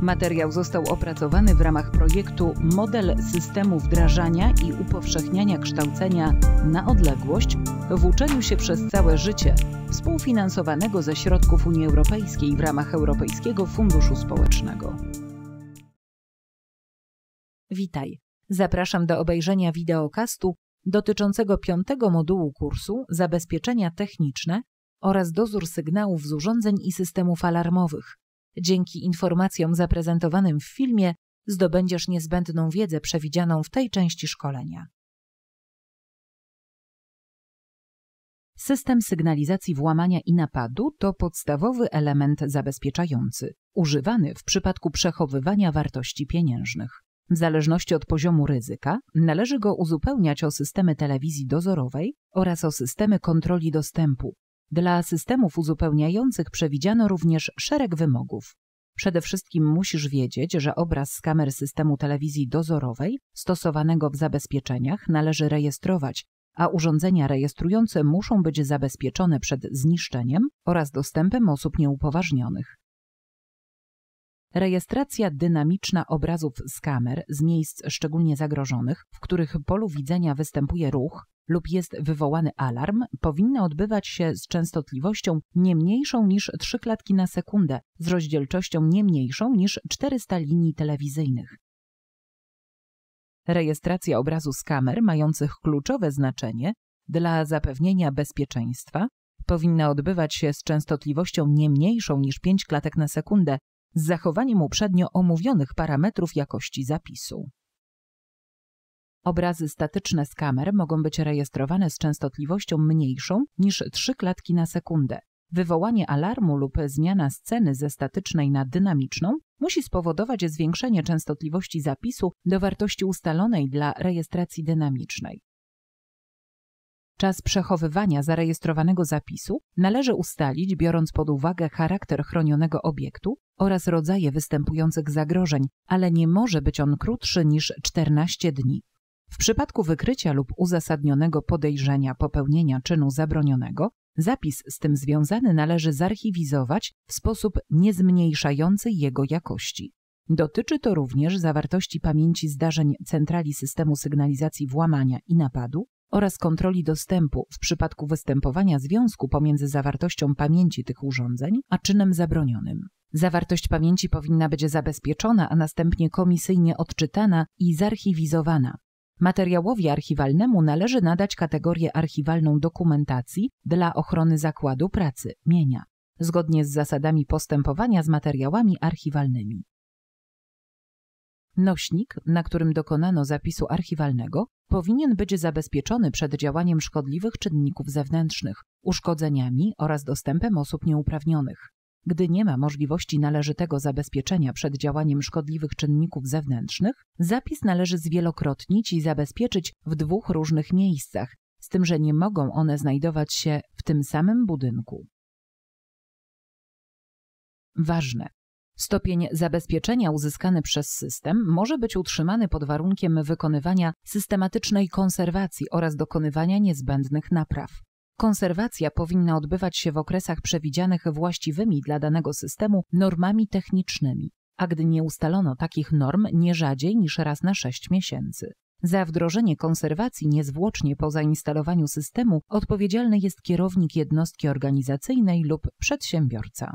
Materiał został opracowany w ramach projektu Model systemu wdrażania i upowszechniania kształcenia na odległość w uczeniu się przez całe życie, współfinansowanego ze środków Unii Europejskiej w ramach Europejskiego Funduszu Społecznego. Witaj. Zapraszam do obejrzenia wideokastu dotyczącego piątego modułu kursu Zabezpieczenia techniczne oraz dozór sygnałów z urządzeń i systemów alarmowych Dzięki informacjom zaprezentowanym w filmie zdobędziesz niezbędną wiedzę przewidzianą w tej części szkolenia. System sygnalizacji włamania i napadu to podstawowy element zabezpieczający, używany w przypadku przechowywania wartości pieniężnych. W zależności od poziomu ryzyka należy go uzupełniać o systemy telewizji dozorowej oraz o systemy kontroli dostępu, dla systemów uzupełniających przewidziano również szereg wymogów. Przede wszystkim musisz wiedzieć, że obraz z kamer systemu telewizji dozorowej stosowanego w zabezpieczeniach należy rejestrować, a urządzenia rejestrujące muszą być zabezpieczone przed zniszczeniem oraz dostępem osób nieupoważnionych. Rejestracja dynamiczna obrazów z kamer z miejsc szczególnie zagrożonych, w których polu widzenia występuje ruch lub jest wywołany alarm, powinna odbywać się z częstotliwością nie mniejszą niż 3 klatki na sekundę, z rozdzielczością nie mniejszą niż 400 linii telewizyjnych. Rejestracja obrazu z kamer mających kluczowe znaczenie dla zapewnienia bezpieczeństwa powinna odbywać się z częstotliwością nie mniejszą niż 5 klatek na sekundę, z zachowaniem uprzednio omówionych parametrów jakości zapisu. Obrazy statyczne z kamer mogą być rejestrowane z częstotliwością mniejszą niż 3 klatki na sekundę. Wywołanie alarmu lub zmiana sceny ze statycznej na dynamiczną musi spowodować zwiększenie częstotliwości zapisu do wartości ustalonej dla rejestracji dynamicznej. Czas przechowywania zarejestrowanego zapisu należy ustalić, biorąc pod uwagę charakter chronionego obiektu oraz rodzaje występujących zagrożeń, ale nie może być on krótszy niż 14 dni. W przypadku wykrycia lub uzasadnionego podejrzenia popełnienia czynu zabronionego, zapis z tym związany należy zarchiwizować w sposób niezmniejszający jego jakości. Dotyczy to również zawartości pamięci zdarzeń Centrali Systemu Sygnalizacji Włamania i Napadu, oraz kontroli dostępu w przypadku występowania związku pomiędzy zawartością pamięci tych urządzeń a czynem zabronionym. Zawartość pamięci powinna być zabezpieczona, a następnie komisyjnie odczytana i zarchiwizowana. Materiałowi archiwalnemu należy nadać kategorię archiwalną dokumentacji dla ochrony zakładu pracy, mienia, zgodnie z zasadami postępowania z materiałami archiwalnymi. Nośnik, na którym dokonano zapisu archiwalnego, powinien być zabezpieczony przed działaniem szkodliwych czynników zewnętrznych, uszkodzeniami oraz dostępem osób nieuprawnionych. Gdy nie ma możliwości należytego zabezpieczenia przed działaniem szkodliwych czynników zewnętrznych, zapis należy zwielokrotnić i zabezpieczyć w dwóch różnych miejscach, z tym, że nie mogą one znajdować się w tym samym budynku. Ważne. Stopień zabezpieczenia uzyskany przez system może być utrzymany pod warunkiem wykonywania systematycznej konserwacji oraz dokonywania niezbędnych napraw. Konserwacja powinna odbywać się w okresach przewidzianych właściwymi dla danego systemu normami technicznymi, a gdy nie ustalono takich norm nie rzadziej niż raz na 6 miesięcy. Za wdrożenie konserwacji niezwłocznie po zainstalowaniu systemu odpowiedzialny jest kierownik jednostki organizacyjnej lub przedsiębiorca.